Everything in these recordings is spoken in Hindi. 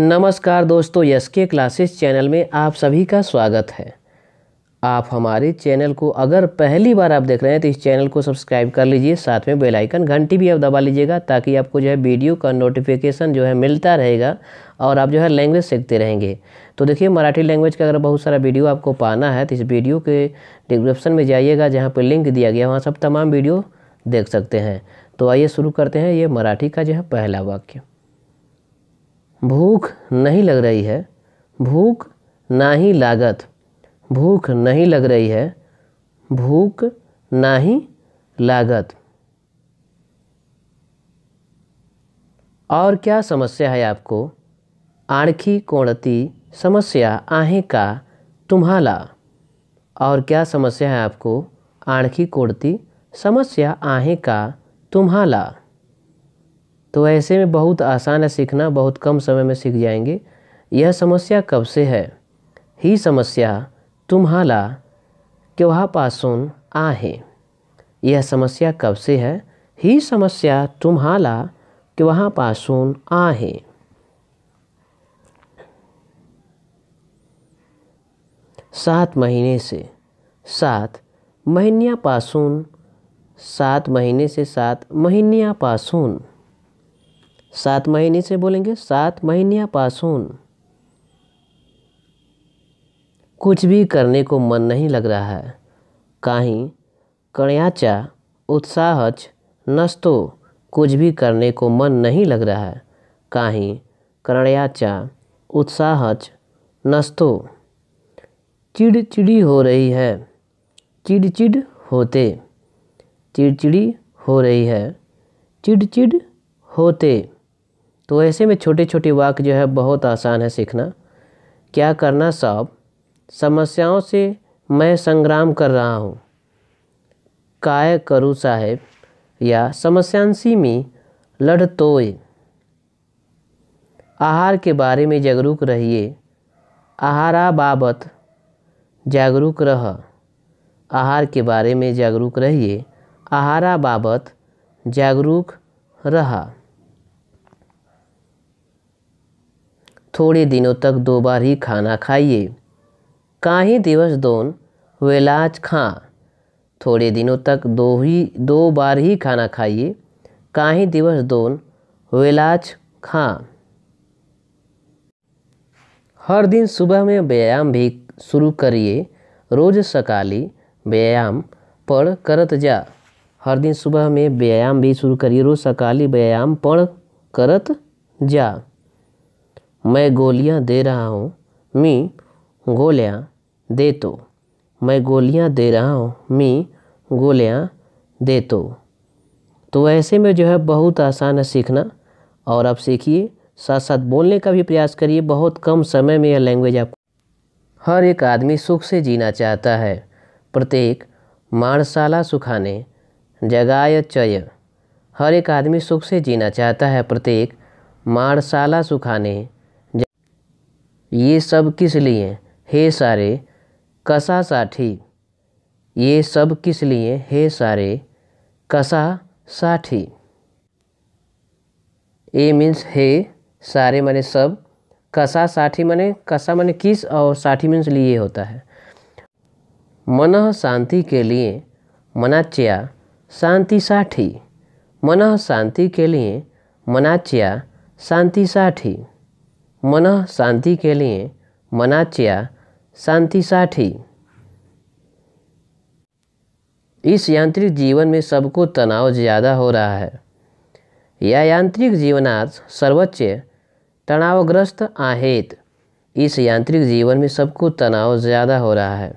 नमस्कार दोस्तों यस के क्लासेस चैनल में आप सभी का स्वागत है आप हमारे चैनल को अगर पहली बार आप देख रहे हैं तो इस चैनल को सब्सक्राइब कर लीजिए साथ में बेल आइकन घंटी भी आप दबा लीजिएगा ताकि आपको जो है वीडियो का नोटिफिकेशन जो है मिलता रहेगा और आप जो है लैंग्वेज सीखते रहेंगे तो देखिए मराठी लैंग्वेज का अगर बहुत सारा वीडियो आपको पाना है तो इस वीडियो के डिस्क्रिप्शन में जाइएगा जहाँ पर लिंक दिया गया वहाँ सब तमाम वीडियो देख सकते हैं तो आइए शुरू करते हैं ये मराठी का जो है पहला वाक्य भूख नहीं लग रही है भूख ना ही लागत भूख नहीं लग रही है भूख ना ही लागत और क्या समस्या है आपको आणखी कोणती समस्या आहे का तुम्हाला और क्या समस्या है आपको आणखी कोणती समस्या आहे का तुम्हाला तो ऐसे में बहुत आसान है सीखना बहुत कम समय में सीख जाएंगे यह समस्या कब से है ही समस्या तुम्हाला केव्हा पासून आहे यह समस्या कब से है ही समस्या तुम्हाला वहाँ पासून आहे सात महीने से सात महीनिया पासून सात महीने से सात महीनिया पासून सात महीने से बोलेंगे सात महीनिया पासून कुछ भी करने को मन नहीं लग रहा है कहीं कण्याचा उत्साहच नस्तो कुछ भी करने को मन नहीं लग रहा है कहीं करण्याचा उत्साहच नस्तो चिड़चिड़ी हो रही है चिड़चिड़ होते चिड़चिड़ी हो रही है चिड़चिड़ होते तो ऐसे में छोटे छोटे वाक्य जो है बहुत आसान है सीखना क्या करना साहब समस्याओं से मैं संग्राम कर रहा हूँ काय करूँ साहेब या समस्यांसी में लड़तोय आहार के बारे में जागरूक रहिए आहारा बाबत जागरूक रह आहार के बारे में जागरूक रहिए आहारा बाबत जागरूक रहा थोड़े दिनों तक दो बार ही खाना खाइए ही दिवस दोन वेलाज खा थोड़े दिनों तक दो ही दो बार ही खाना खाइए ही दिवस दोन वेलाज खा हर दिन सुबह में व्यायाम भी शुरू करिए रोज सकाली व्यायाम पढ़ करत जा हर दिन सुबह में व्यायाम भी शुरू करिए रोज सकाली व्यायाम पढ़ करत जा मैं गोलियाँ दे रहा हूँ मी गोलियाँ दे तो मैं गोलियाँ दे रहा हूँ मी गोलियाँ दे तो तो ऐसे में जो है बहुत आसान है सीखना और आप सीखिए साथ साथ बोलने का भी प्रयास करिए बहुत कम समय में यह लैंग्वेज आप हर एक आदमी सुख से जीना चाहता है प्रत्येक माणसाला सुखाने जगाय चय हर एक आदमी सुख से जीना चाहता है प्रत्येक माणशाला सुखाने ये सब किस लिए हे सारे कसा साठी ये सब किस लिए हे सारे कसा साठी ए मीन्स हे सारे माने सब कसा साठी माने कसा माने किस और साठी मीन्स लिए होता है मन शांति के लिए मनाच्या शांति साठी मन शांति के लिए मनाच्या शांति साठी मन शांति के लिए मनाच्या शांति साठी इस यांत्रिक जीवन में सबको तनाव ज़्यादा हो रहा है या यांत्रिक जीवनात सर्वोच्च तनावग्रस्त आहेत इस यांत्रिक जीवन में सबको तनाव ज़्यादा हो रहा है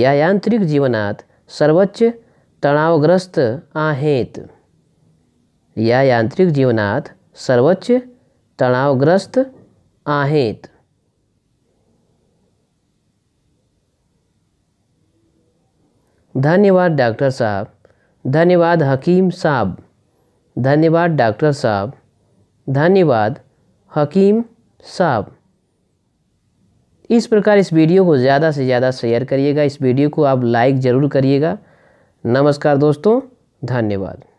या यांत्रिक जीवनात सर्वोच्च तनावग्रस्त आहेत या यांत्रिक जीवनात सर्वोच्च तनावग्रस्त आहेत धन्यवाद डॉक्टर साहब धन्यवाद हकीम साहब धन्यवाद डॉक्टर साहब धन्यवाद हकीम साहब इस प्रकार इस वीडियो को ज़्यादा से ज़्यादा शेयर करिएगा इस वीडियो को आप लाइक ज़रूर करिएगा नमस्कार दोस्तों धन्यवाद